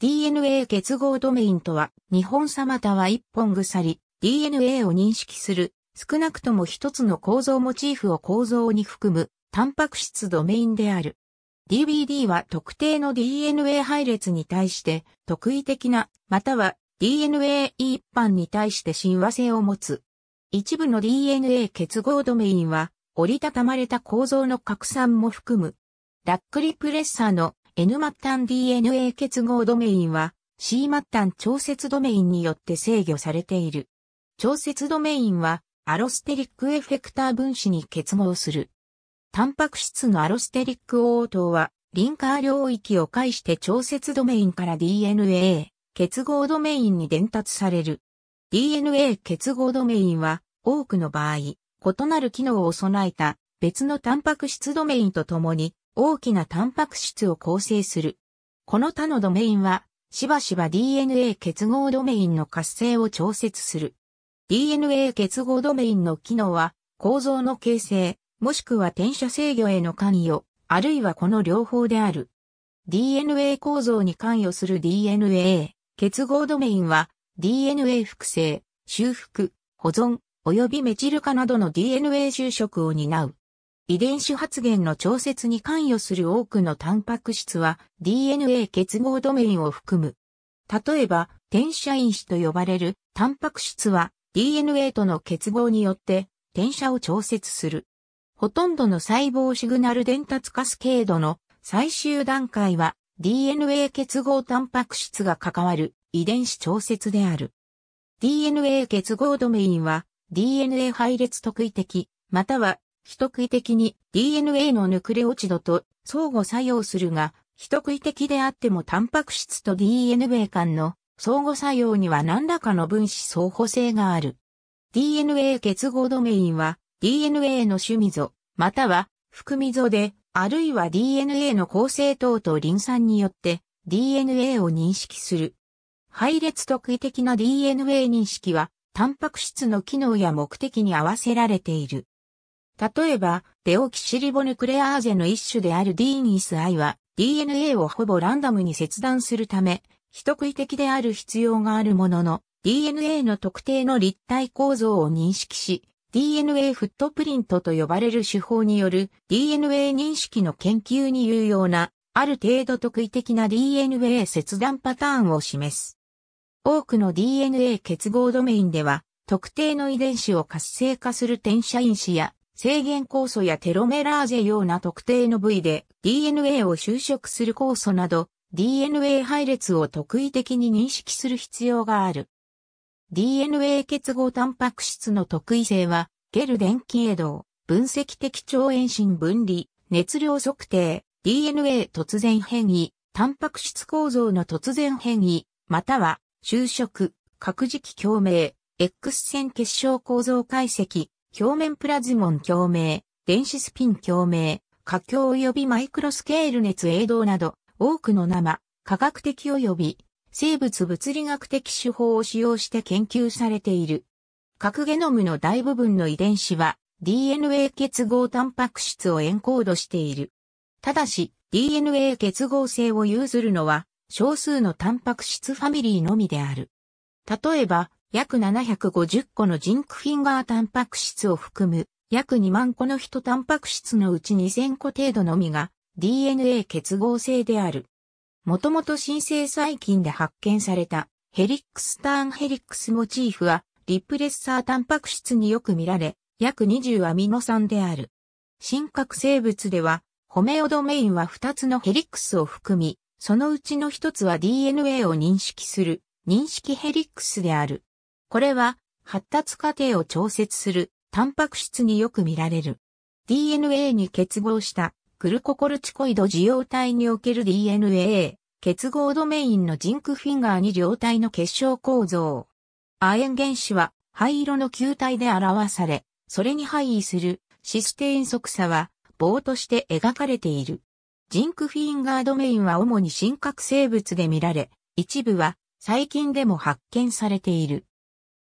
DNA 結合ドメインとは、日本様たは一本鎖、DNA を認識する、少なくとも一つの構造モチーフを構造に含む、タンパク質ドメインである。DBD は特定の DNA 配列に対して、特異的な、または DNA 一般に対して親和性を持つ。一部の DNA 結合ドメインは、折りたたまれた構造の拡散も含む。ラックリプレッサーの N 末端 DNA 結合ドメインは C 末端調節ドメインによって制御されている。調節ドメインはアロステリックエフェクター分子に結合する。タンパク質のアロステリック応答はリンカー領域を介して調節ドメインから DNA 結合ドメインに伝達される。DNA 結合ドメインは多くの場合、異なる機能を備えた別のタンパク質ドメインと共に大きなタンパク質を構成する。この他のドメインは、しばしば DNA 結合ドメインの活性を調節する。DNA 結合ドメインの機能は、構造の形成、もしくは転写制御への関与、あるいはこの両方である。DNA 構造に関与する DNA 結合ドメインは、DNA 複製、修復、保存、及びメチル化などの DNA 修飾を担う。遺伝子発現の調節に関与する多くのタンパク質は DNA 結合ドメインを含む。例えば、転写因子と呼ばれるタンパク質は DNA との結合によって転写を調節する。ほとんどの細胞シグナル伝達カスケードの最終段階は DNA 結合タンパク質が関わる遺伝子調節である。DNA 結合ドメインは DNA 配列特異的または人食い的に DNA のヌクレオチドと相互作用するが、人食い的であってもタンパク質と DNA 間の相互作用には何らかの分子相補性がある。DNA 結合ドメインは DNA の趣味ぞ、または含み溝で、あるいは DNA の構成等とリン酸によって DNA を認識する。配列特異的な DNA 認識は、タンパク質の機能や目的に合わせられている。例えば、デオキシリボヌクレアーゼの一種である D ニス I は DNA をほぼランダムに切断するため、非特異的である必要があるものの、DNA の特定の立体構造を認識し、DNA フットプリントと呼ばれる手法による DNA 認識の研究に有用な、ある程度特異的な DNA 切断パターンを示す。多くの DNA 結合ドメインでは、特定の遺伝子を活性化する転写因子や制限酵素やテロメラーゼような特定の部位で DNA を修飾する酵素など DNA 配列を特異的に認識する必要がある。DNA 結合タンパク質の特異性は、ゲル電気移動、分析的超遠心分離、熱量測定、DNA 突然変異、タンパク質構造の突然変異、または、就職、核磁気共鳴、X 線結晶構造解析、表面プラズモン共鳴、電子スピン共鳴、火境及びマイクロスケール熱栄動など、多くの生、科学的及び生物物理学的手法を使用して研究されている。核ゲノムの大部分の遺伝子は DNA 結合タンパク質をエンコードしている。ただし DNA 結合性を有するのは少数のタンパク質ファミリーのみである。例えば約750個のジンクフィンガータンパク質を含む約2万個の人タンパク質のうち2000個程度のみが DNA 結合性である。もともと新生細菌で発見されたヘリックスターンヘリックスモチーフはリプレッサータンパク質によく見られ約20アミノ酸である。真核生物ではホメオドメインは2つのヘリックスを含み、そのうちの1つは DNA を認識する認識ヘリックスである。これは発達過程を調節するタンパク質によく見られる。DNA に結合したクルココルチコイド受容体における DNA 結合ドメインのジンクフィンガーに両体の結晶構造。亜鉛原子は灰色の球体で表され、それに配位するシステイン側差は棒として描かれている。ジンクフィンガードメインは主に真核生物で見られ、一部は最近でも発見されている。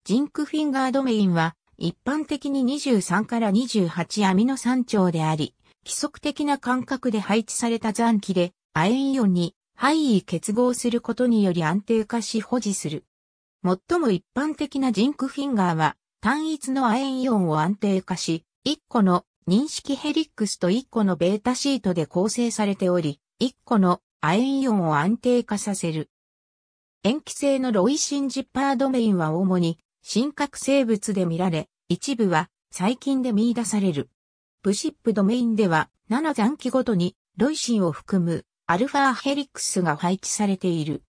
ジンクフィンガードメインは一般的に23から28アミノ酸長であり、規則的な間隔で配置された残機で亜鉛イオンに配位結合することにより安定化し保持する。最も一般的なジンクフィンガーは単一の亜鉛イオンを安定化し、1個の認識ヘリックスと1個のベータシートで構成されており、1個の亜鉛イオンを安定化させる。塩基性のロイシンジッパードメインは主に真核生物で見られ、一部は細菌で見出される。プシップドメインでは7残機ごとにロイシンを含むアルファヘリックスが配置されている。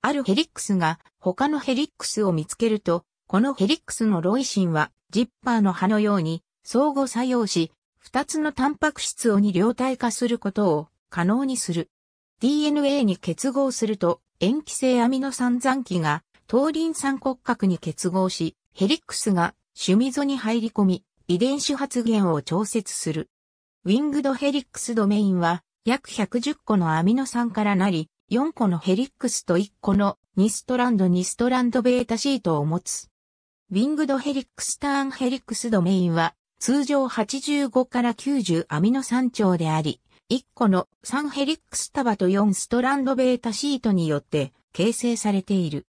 あるヘリックスが他のヘリックスを見つけると、このヘリックスのロイシンはジッパーの葉のように相互作用し、二つのタンパク質を二量体化することを可能にする。DNA に結合すると塩基性アミノ酸残機が東林三骨格に結合し、ヘリックスが趣味沿ゾに入り込み、遺伝子発現を調節する。ウィングドヘリックスドメインは、約110個のアミノ酸からなり、4個のヘリックスと1個の2ストランド2ストランドベータシートを持つ。ウィングドヘリックスターンヘリックスドメインは、通常85から90アミノ酸長であり、1個の3ヘリックス束と4ストランドベータシートによって形成されている。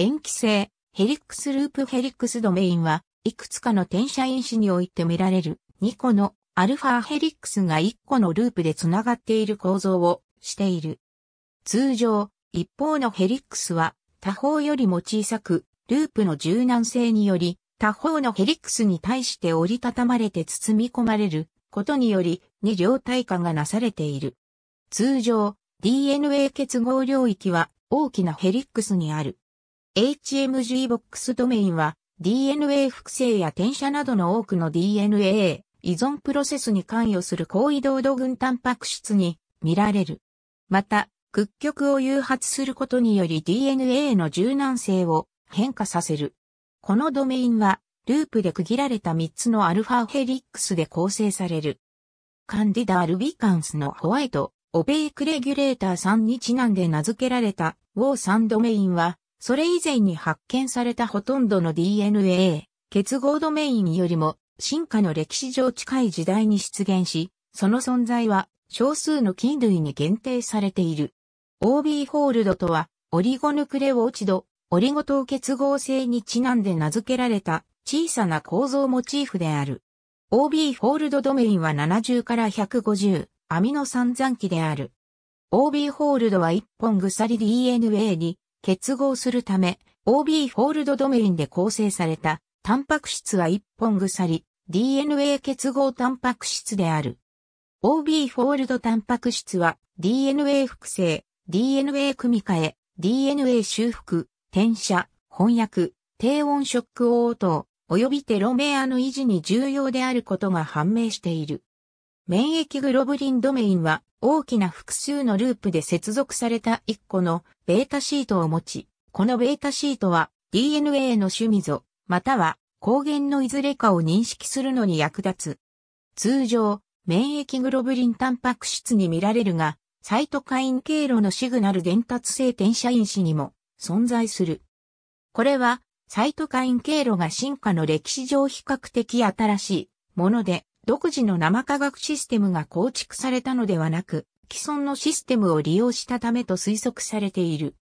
塩基性、ヘリックスループヘリックスドメインは、いくつかの転写因子において見られる2個のアルファヘリックスが1個のループでつながっている構造をしている。通常、一方のヘリックスは他方よりも小さく、ループの柔軟性により、他方のヘリックスに対して折りたたまれて包み込まれることにより、二両体化がなされている。通常、DNA 結合領域は大きなヘリックスにある。h m g ボックスドメインは DNA 複製や転写などの多くの DNA 依存プロセスに関与する高移動土群タンパク質に見られる。また、屈曲を誘発することにより DNA の柔軟性を変化させる。このドメインはループで区切られた3つのアルファヘリックスで構成される。カンディダ・アルビカンスのホワイト、オベークレギュレーター3にちなんで名付けられたウォーサンドメインはそれ以前に発見されたほとんどの DNA、結合ドメインよりも進化の歴史上近い時代に出現し、その存在は少数の菌類に限定されている。OB ホールドとは、オリゴヌクレオチド、オリゴ糖結合性にちなんで名付けられた小さな構造モチーフである。OB ホールドドメインは70から150アミノ酸残基である。OB ホールドは1本鎖 DNA に結合するため、OB フォールドドメインで構成された、タンパク質は一本鎖、DNA 結合タンパク質である。OB フォールドタンパク質は、DNA 複製、DNA 組み換え、DNA 修復、転写、翻訳、低温ショック応答、及びテロメアの維持に重要であることが判明している。免疫グロブリンドメインは大きな複数のループで接続された1個のベータシートを持ち、このベータシートは DNA の趣味ぞ、または抗原のいずれかを認識するのに役立つ。通常、免疫グロブリンタンパク質に見られるが、サイトカイン経路のシグナル伝達性転写因子にも存在する。これは、サイトカイン経路が進化の歴史上比較的新しいもので、独自の生化学システムが構築されたのではなく、既存のシステムを利用したためと推測されている。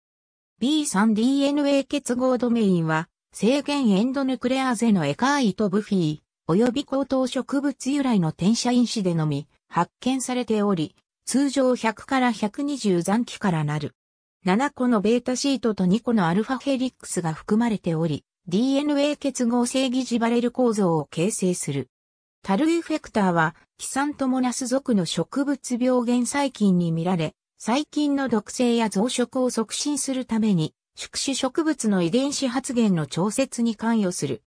B3DNA 結合ドメインは、制限エンドヌクレアーゼのエカーイとブフィー、及び高等植物由来の転写因子でのみ発見されており、通常100から120残機からなる。7個のベータシートと2個のアルファヘリックスが含まれており、DNA 結合性疑似バレル構造を形成する。タルイフェクターは、キサントモナス属の植物病原細菌に見られ、細菌の毒性や増殖を促進するために、宿主植物の遺伝子発現の調節に関与する。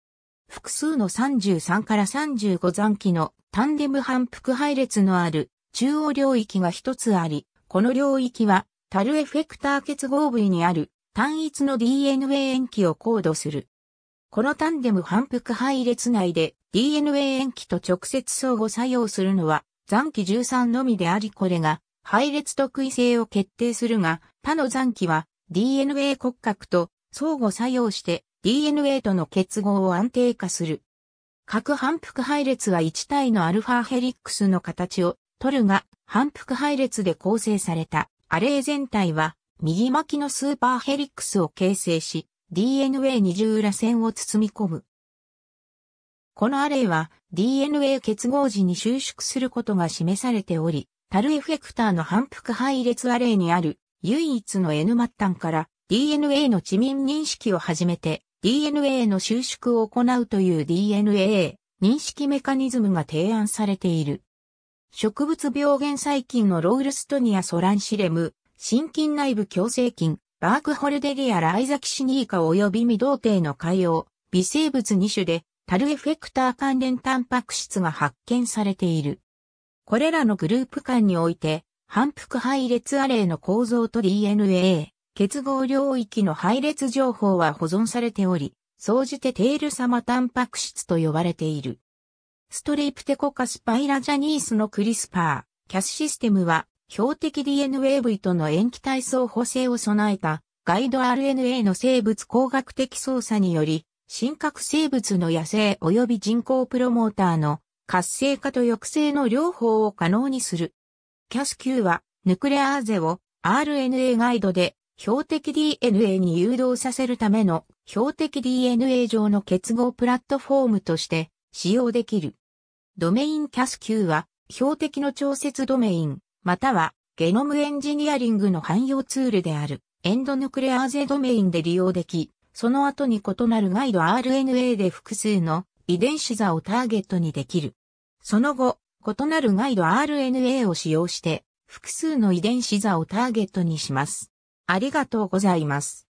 複数の33から35残機のタンデム反復配列のある中央領域が一つあり、この領域はタルエフェクター結合部位にある単一の DNA 塩基をコードする。このタンデム反復配列内で DNA 塩基と直接相互作用するのは残機13のみでありこれが配列特異性を決定するが他の残機は DNA 骨格と相互作用して DNA との結合を安定化する。各反復配列は1体のアルファヘリックスの形を取るが、反復配列で構成されたアレイ全体は右巻きのスーパーヘリックスを形成し、d n a 二重裏線を包み込む。このアレイは DNA 結合時に収縮することが示されており、タルエフェクターの反復配列アレイにある唯一の N 末端から DNA の地民認識を始めて DNA の収縮を行うという DNA 認識メカニズムが提案されている。植物病原細菌のロールストニアソランシレム、心筋内部矯正菌、バークホルデリアライザキシニーカ及び未同定の海洋、微生物2種で、タルエフェクター関連タンパク質が発見されている。これらのグループ間において、反復配列アレイの構造と DNA、結合領域の配列情報は保存されており、総じてテール様タンパク質と呼ばれている。ストレイプテコカスパイラジャニースのクリスパー、キャスシステムは、標的 DNA v との塩基体相補正を備えたガイド RNA の生物工学的操作により、真核生物の野生及び人工プロモーターの活性化と抑制の両方を可能にする。CASQ はヌクレアーゼを RNA ガイドで標的 DNA に誘導させるための標的 DNA 上の結合プラットフォームとして使用できる。ドメイン CASQ は標的の調節ドメインまたはゲノムエンジニアリングの汎用ツールであるエンドヌクレアーゼドメインで利用でき、その後に異なるガイド RNA で複数の遺伝子座をターゲットにできる。その後、異なるガイド RNA を使用して、複数の遺伝子座をターゲットにします。ありがとうございます。